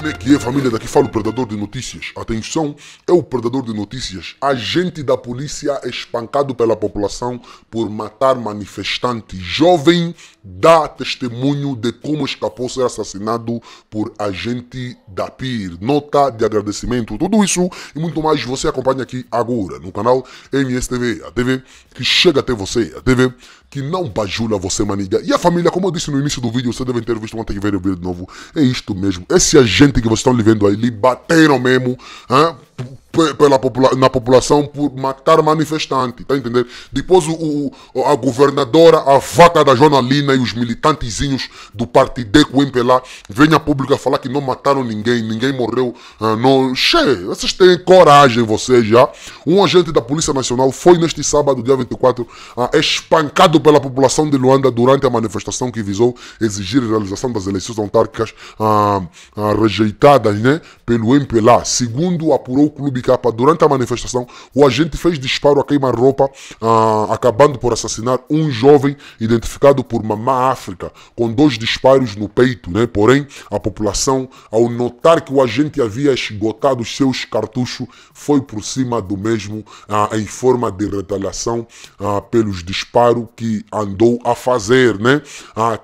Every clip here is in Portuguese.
Como que é, família? Daqui fala o predador de notícias. Atenção, é o predador de notícias. Agente da polícia espancado pela população por matar manifestante. Jovem dá testemunho de como escapou ser assassinado por agente da PIR. Nota de agradecimento. Tudo isso e muito mais você acompanha aqui agora no canal MSTV. A TV que chega até você. A TV que não bajula você, maniga. E a família, como eu disse no início do vídeo, você deve ter visto ontem que veio de novo. É isto mesmo. Esse agente que vocês estão vivendo ali aí, lhe bateram mesmo, hein? pela popula na população por matar manifestante, tá entendendo? Depois o, o, a governadora, a vaca da Jonalina e os militantezinhos do Partido o MPLA vêm à pública falar que não mataram ninguém, ninguém morreu. Ah, não. Che, vocês têm coragem, vocês já. Um agente da Polícia Nacional foi neste sábado, dia 24, ah, espancado pela população de Luanda durante a manifestação que visou exigir a realização das eleições autárquicas ah, ah rejeitadas né, pelo MPLA. Segundo apurou o clube capa durante a manifestação, o agente fez disparo a queima-roupa, ah, acabando por assassinar um jovem identificado por Mamá África, com dois disparos no peito. Né? Porém, a população, ao notar que o agente havia esgotado seus cartuchos, foi por cima do mesmo ah, em forma de retaliação ah, pelos disparos que andou a fazer. Né?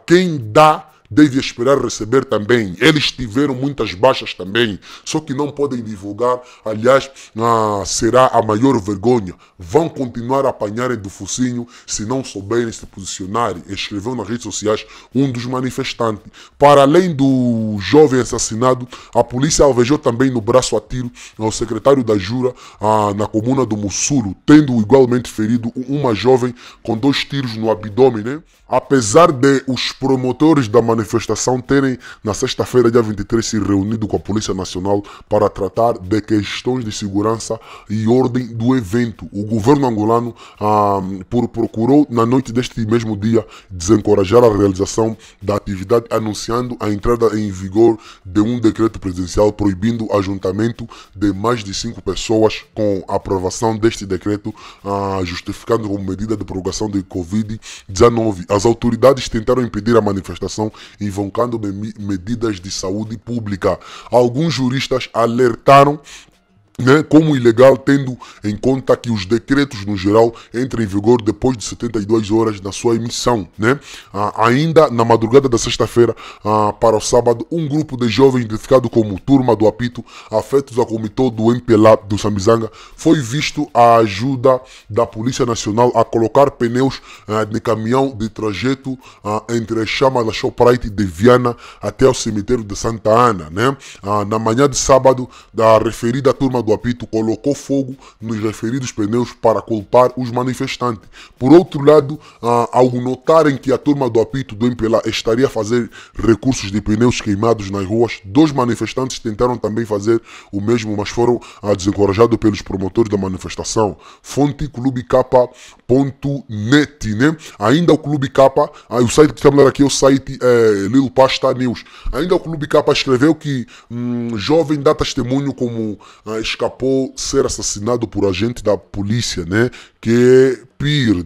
quem dá deve esperar receber também. Eles tiveram muitas baixas também, só que não podem divulgar. Aliás, ah, será a maior vergonha. Vão continuar a apanharem do focinho se não souberem se posicionarem. Escreveu nas redes sociais um dos manifestantes. Para além do jovem assassinado, a polícia alvejou também no braço a tiro ao ah, secretário da Jura ah, na comuna do Mussuro, tendo igualmente ferido uma jovem com dois tiros no abdômen. Né? Apesar de os promotores da manifestação manifestação terem, na sexta-feira, dia 23, se reunido com a Polícia Nacional para tratar de questões de segurança e ordem do evento. O governo angolano ah, procurou, na noite deste mesmo dia, desencorajar a realização da atividade, anunciando a entrada em vigor de um decreto presidencial proibindo ajuntamento de mais de cinco pessoas com aprovação deste decreto, ah, justificando como medida de prorrogação de Covid-19. As autoridades tentaram impedir a manifestação invocando medidas de saúde pública. Alguns juristas alertaram né, como ilegal, tendo em conta que os decretos, no geral, entram em vigor depois de 72 horas da sua emissão. Né? Ah, ainda na madrugada da sexta-feira ah, para o sábado, um grupo de jovens identificado como Turma do Apito, afetos ao comitê do MPLA do Samizanga, foi visto a ajuda da Polícia Nacional a colocar pneus ah, de caminhão de trajeto ah, entre a chama da Shoprite de Viana até o cemitério de Santa Ana. Né? Ah, na manhã de sábado, da referida Turma do apito colocou fogo nos referidos pneus para culpar os manifestantes. Por outro lado, ah, ao notarem que a turma do apito do MPLA estaria a fazer recursos de pneus queimados nas ruas, dois manifestantes tentaram também fazer o mesmo, mas foram ah, desencorajados pelos promotores da manifestação. Fonte Clube Net, né? Ainda o Clube Capa, ah, o site que estamos lendo aqui é o site é, eh, Lil Pasta News. Ainda o Clube Capa escreveu que um jovem dá testemunho como ah, escapou ser assassinado por agente da polícia, né? Que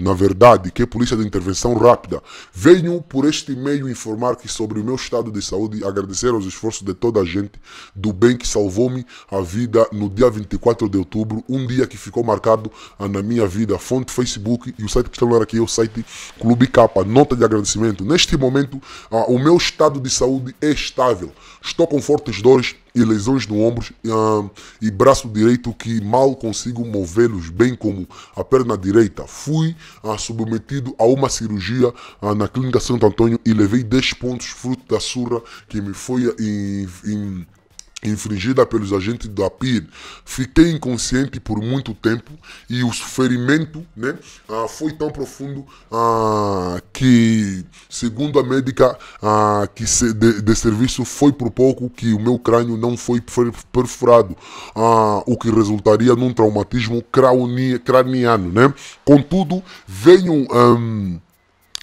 na verdade, que é Polícia de Intervenção Rápida venho por este meio informar que sobre o meu estado de saúde e agradecer aos esforços de toda a gente do bem que salvou-me a vida no dia 24 de outubro, um dia que ficou marcado na minha vida. Fonte Facebook e o site que está no ar aqui é o site Clube Capa Nota de agradecimento. Neste momento, ah, o meu estado de saúde é estável. Estou com fortes dores e lesões no ombro uh, e braço direito que mal consigo movê-los, bem como a perna direita fui ah, submetido a uma cirurgia ah, na Clínica Santo Antônio e levei 10 pontos fruto da surra que me foi ah, em, em infringida pelos agentes da PIR, fiquei inconsciente por muito tempo e o sofrimento, né, ah, foi tão profundo ah, que, segundo a médica ah, que se, de, de, serviço, foi por pouco que o meu crânio não foi perfurado, ah, o que resultaria num traumatismo craniano. Né? Contudo, venho...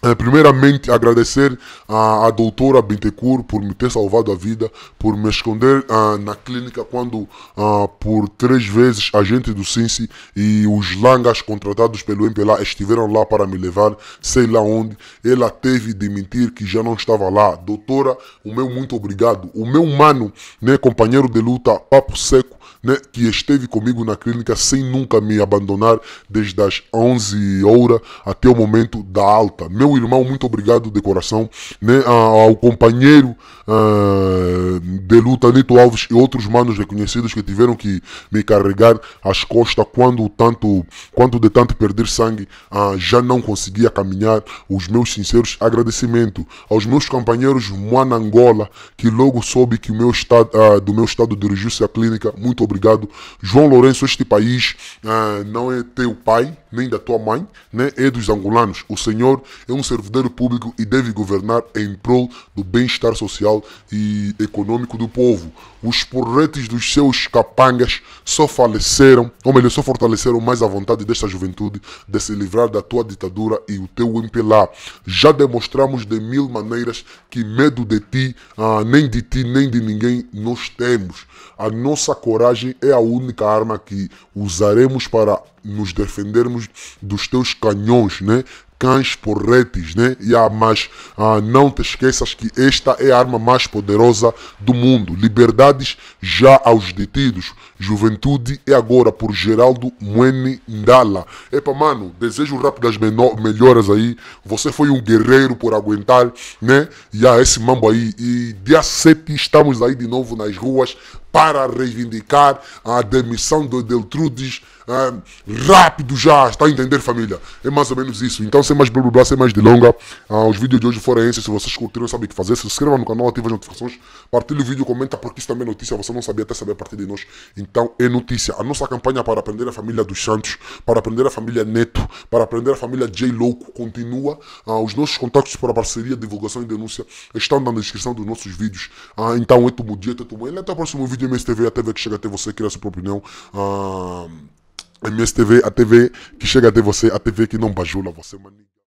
É, primeiramente, agradecer à, à doutora Bentecur por me ter salvado a vida, por me esconder ah, na clínica quando, ah, por três vezes, a gente do Cinci e os langas contratados pelo MPLA estiveram lá para me levar, sei lá onde. Ela teve de mentir que já não estava lá. Doutora, o meu muito obrigado. O meu mano, né, companheiro de luta, papo seco, né, que esteve comigo na clínica sem nunca me abandonar desde as 11 horas até o momento da alta. Meu irmão, muito obrigado de coração né, ao companheiro uh, de luta Nito Alves e outros manos reconhecidos que tiveram que me carregar as costas quando tanto quando de tanto perder sangue uh, já não conseguia caminhar. Os meus sinceros agradecimentos aos meus companheiros Moana Angola que logo soube que o meu estado uh, do meu estado dirigiu-se à clínica. Muito obrigado obrigado, João Lourenço. Este país uh, não é teu pai, nem da tua mãe, né? é dos angolanos. O Senhor é um servidor público e deve governar em prol do bem-estar social e econômico do povo. Os porretes dos seus capangas só faleceram, ou melhor, só fortaleceram mais a vontade desta juventude de se livrar da tua ditadura e o teu MPLA. Já demonstramos de mil maneiras que medo de ti, ah, nem de ti, nem de ninguém nós temos. A nossa coragem é a única arma que usaremos para nos defendermos dos teus canhões, né? Cães porretes, né? Yeah, mas ah, não te esqueças que esta é a arma mais poderosa do mundo. Liberdades já aos detidos. Juventude é agora por Geraldo Mwene Ndala. Epa, mano, desejo rápidas melhoras aí. Você foi um guerreiro por aguentar, né? E yeah, esse mambo aí. E dia 7 estamos aí de novo nas ruas para reivindicar a demissão do Deltrudes é, rápido já, está a entender, família? É mais ou menos isso. Então, sem mais blá blá blá, sem mais delonga, ah, os vídeos de hoje foram esses. Se vocês curtiram, sabem o que fazer. Se inscreva no canal, ative as notificações, partilhe o vídeo, comenta, porque isso também é notícia. Você não sabia até saber a partir de nós. Então, é notícia. A nossa campanha é para aprender a família dos Santos, para aprender a família Neto, para aprender a família J Louco continua. Ah, os nossos contatos para parceria, divulgação e denúncia estão na descrição dos nossos vídeos. Ah, então, é todo dia, é todo Até o próximo vídeo, MSTV, a TV que chega até você, queira a sua própria opinião. Ah, MSTV, a TV que chega até você, a TV que não bajula você, mano.